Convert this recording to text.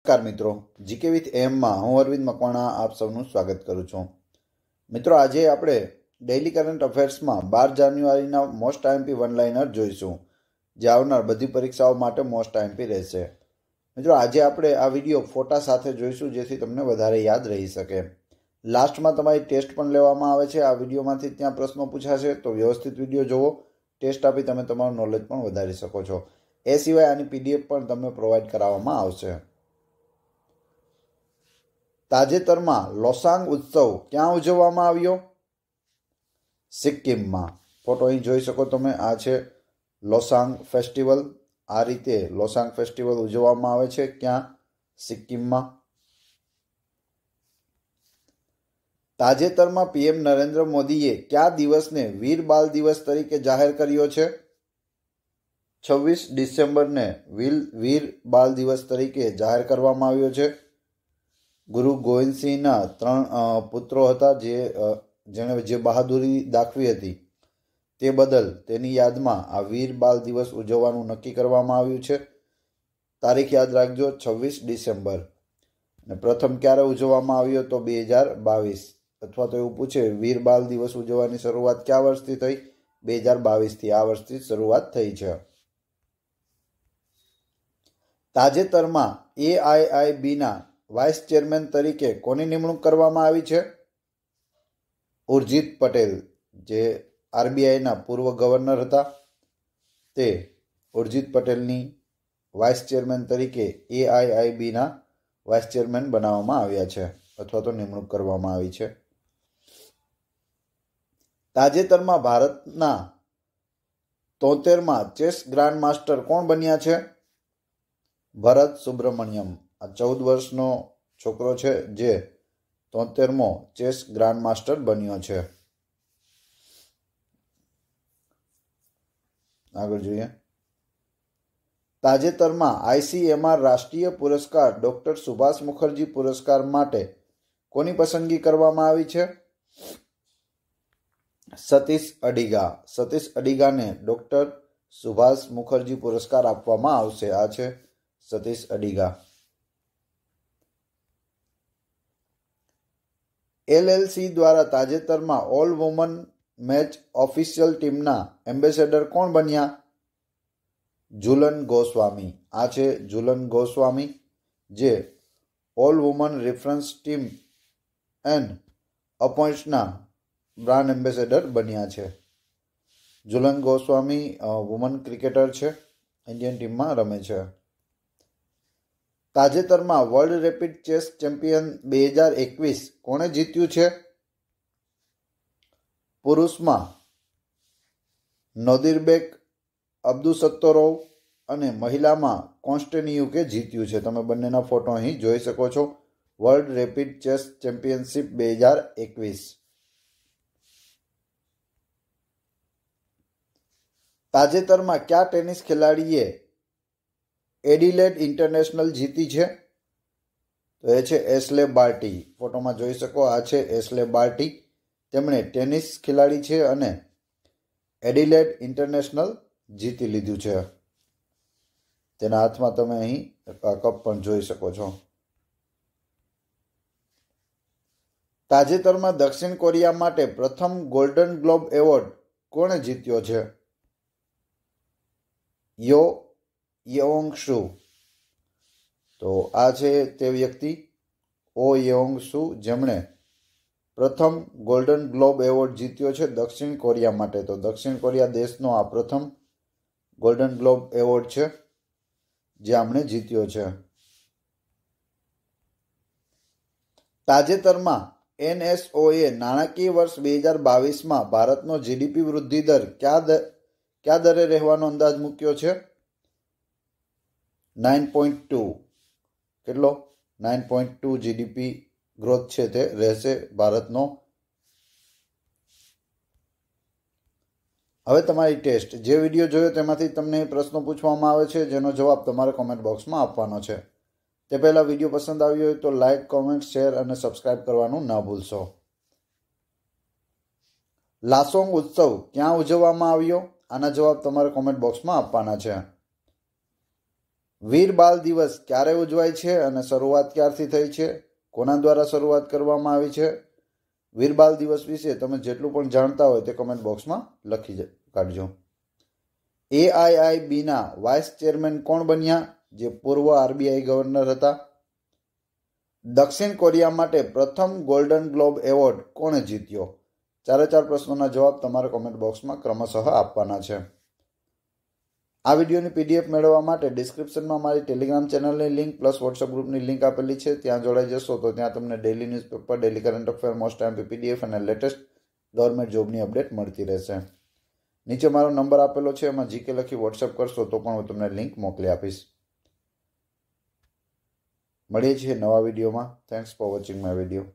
નમસ્કાર મિત્રો GK with એમમાં હું અરવિંદ મકવાણા આપ સૌનું સ્વાગત કરું છું મિત્રો આજે આપણે ડેઇલી કરંટ અફેર્સમાં બાર જાન્યુઆરીના મોસ્ટ આઈએમપી વનલાઇનર જોઈશું જે આવનાર બધી પરીક્ષાઓ માટે મોસ્ટ આઈએમપી રહેશે મિત્રો આજે આપણે આ વિડીયો ફોટા સાથે જોઈશું જેથી તમને વધારે યાદ રહી શકે લાસ્ટમાં તમારી ટેસ્ટ પણ લેવામાં આવે છે આ વિડીયોમાંથી ત્યાં પ્રશ્નો પૂછાશે તો વ્યવસ્થિત વિડીયો જુઓ ટેસ્ટ આપી તમે તમારું નોલેજ પણ વધારી શકો છો એ સિવાય આની પીડીએફ પણ તમને પ્રોવાઈડ કરાવવામાં આવશે તાજેતરમાં લોસાંગ ઉત્સવ ક્યાં ઉજવવામાં આવ્યો સિક્કિમમાં ફોટો અહીં જોઈ શકો તમે આ છે લોસાંગ ફેસ્ટિવલ આ રીતે લોસાંગ ફેસ્ટિવલ ઉજવવામાં આવે છે ક્યાં સિક્કિમમાં તાજેતરમાં પીએમ નરેન્દ્ર મોદીએ કયા દિવસને વીર બાલ દિવસ તરીકે જાહેર કર્યો છે છવ્વીસ ડિસેમ્બરને વીર બાલ દિવસ તરીકે જાહેર કરવામાં આવ્યો છે ગુરુ ગોવિંદસિંહના ત્રણ પુત્રો હતા જે જેણે જે બહાદુરી દાખવી હતી તે બદલ તેની યાદમાં આ વીર બાલ દિવસ ઉજવવાનું નક્કી કરવામાં આવ્યું છે તારીખ યાદ રાખજો છવ્વીસ ડિસેમ્બર ને પ્રથમ ક્યારે ઉજવવામાં આવ્યો તો બે હજાર બાવીસ અથવા તો એવું પૂછે વીર બાલ દિવસ ઉજવવાની શરૂઆત કયા વર્ષથી થઈ બે હજાર બાવીસથી આ વર્ષથી શરૂઆત થઈ છે તાજેતરમાં એઆઈઆઈબીના વાઇસ ચેરમેન તરીકે કોની નિમણૂક કરવામાં આવી છે ઉર્જિત પટેલ જે આરબીઆઈના પૂર્વ ગવર્નર હતા તે ઉર્જિત પટેલની વાઇસ ચેરમેન તરીકે એઆઈઆઈબીના વાઇસ ચેરમેન બનાવવામાં આવ્યા છે અથવા તો નિમણૂક કરવામાં આવી છે તાજેતરમાં ભારતના તોતેરમાં ચેસ ગ્રાન્ડ માસ્ટર કોણ બન્યા છે ભરત સુબ્રમણ્યમ આ ચૌદ વર્ષનો છોકરો છે જે તોતેરમો ચેસ ગ્રાન્ડ માસ્ટર બન્યો છે આગળ જોઈએ તાજેતરમાં આઈસીએમઆર રાષ્ટ્રીય પુરસ્કાર ડૉક્ટર સુભાષ મુખર્જી પુરસ્કાર માટે કોની પસંદગી કરવામાં આવી છે સતીશ અડીગા સતીશ અડીગાને ડૉક્ટર સુભાષ મુખર્જી પુરસ્કાર આપવામાં આવશે આ છે સતીશ અડીગા એલએલસી દ્વારા તાજેતરમાં ઓલ વુમન મેચ ઓફિશિયલ ટીમના એમ્બેસેડર કોણ બન્યા ઝુલન ગોસ્વામી આ છે ઝુલન ગોસ્વામી જે all women reference team and અપોઇન્ટના બ્રાન્ડ એમ્બેસેડર બન્યા છે ઝુલન ગોસ્વામી વુમન ક્રિકેટર છે ઇન્ડિયન ટીમમાં રમે છે તાજેતરમાં વર્લ્ડ રેપિડ ચેસ ચેમ્પિયન બે હજાર એકવીસ કોણે જીત્યું છે પુરુષમાં નોદિરબેક અબ્દુસત્તોરોવ અને મહિલામાં કોન્સ્ટેનિયુકે જીત્યું છે તમે બંનેના ફોટો અહીં જોઈ શકો છો વર્લ્ડ રેપિડ ચેસ ચેમ્પિયનશિપ બે હજાર એકવીસ તાજેતરમાં કયા ટેનિસ ખેલાડીએ એડિલેડ ઇન્ટરનેશનલ જીતી છે તો એ છે એસ્લે બાર્ટી ફોટોમાં જોઈ શકો આ છે એસ્લે બાર્ટી તેમણે ટેનિસ ખેલાડી છે અને એડિલેડ ઇન્ટરનેશનલ જીતી લીધું છે તેના હાથમાં તમે અહીં કપ પણ જોઈ શકો છો તાજેતરમાં દક્ષિણ કોરિયા માટે પ્રથમ ગોલ્ડન ગ્લોબ એવોર્ડ કોણે જીત્યો છે યો યોંગ શુ તો આ છે તે વ્યક્તિ ઓ યોંગ શુ જેમણે પ્રથમ ગોલ્ડન ગ્લોબ એવોર્ડ જીત્યો છે દક્ષિણ કોરિયા માટે તો દક્ષિણ કોરિયા દેશનો આ પ્રથમ ગોલ્ડન ગ્લોબ એવોર્ડ છે જે આમણે જીત્યો છે તાજેતરમાં એનએસઓએ નાણાકીય વર્ષ બે હજાર બાવીસમાં ભારતનો જીડીપી વૃદ્ધિ દર ક્યાં દર ક્યાં દરે રહેવાનો અંદાજ મૂક્યો છે નાઇન પોઈન્ટ ટુ કેટલો nine point two GDP growth છે તે રહેશે ભારતનો હવે તમારી ટેસ્ટ જે વિડીયો જોયો તેમાંથી તમને પ્રશ્નો પૂછવામાં આવે છે જેનો જવાબ તમારે કોમેન્ટ બોક્સમાં આપવાનો છે તે પહેલાં વિડીયો પસંદ આવ્યો હોય તો લાઇક કોમેન્ટ શેર અને સબસ્ક્રાઇબ કરવાનું ન ભૂલશો લાસોંગ ઉત્સવ ક્યાં ઉજવવામાં આવ્યો આના જવાબ તમારે કોમેન્ટ બોક્સમાં આપવાના છે વીર બાલ દિવસ ક્યારે ઉજવાય છે અને શરૂઆત ક્યારથી થઈ છે કોના દ્વારા શરૂઆત કરવામાં આવી છે વીર બાલ દિવસ વિશે તમે જેટલું પણ જાણતા હોય તે કમેન્ટ બોક્સમાં લખી કાઢજો એઆઈઆઈબીના વાઇસ ચેરમેન કોણ બન્યા જે પૂર્વ આરબીઆઈ ગવર્નર હતા દક્ષિણ કોરિયા માટે પ્રથમ ગોલ્ડન ગ્લોબ એવોર્ડ કોણે જીત્યો ચારે ચાર પ્રશ્નોના જવાબ તમારે કોમેન્ટ બોક્સમાં ક્રમશઃ આપવાના છે આ વિડીયોની પીડીએફ મેળવવા માટે ડિસ્ક્રિપ્શનમાં મારી ટેલિગ્રામ ચેનલની લિંક પ્લસ વોટ્સઅપ ગ્રુપની લિંક આપેલી છે ત્યાં જોડાઈ જશો તો ત્યાં તમને daily newspaper daily current affair most time PDF અને લેટેસ્ટ ગવર્મેન્ટ જોબની અપડેટ મળતી રહેશે નીચે મારો નંબર આપેલો છે એમાં જીકે લખી વોટ્સઅપ કરશો તો પણ હું તમને લિંક મોકલી આપીશ મળીએ છીએ નવા વિડીયોમાં thanks for watching my video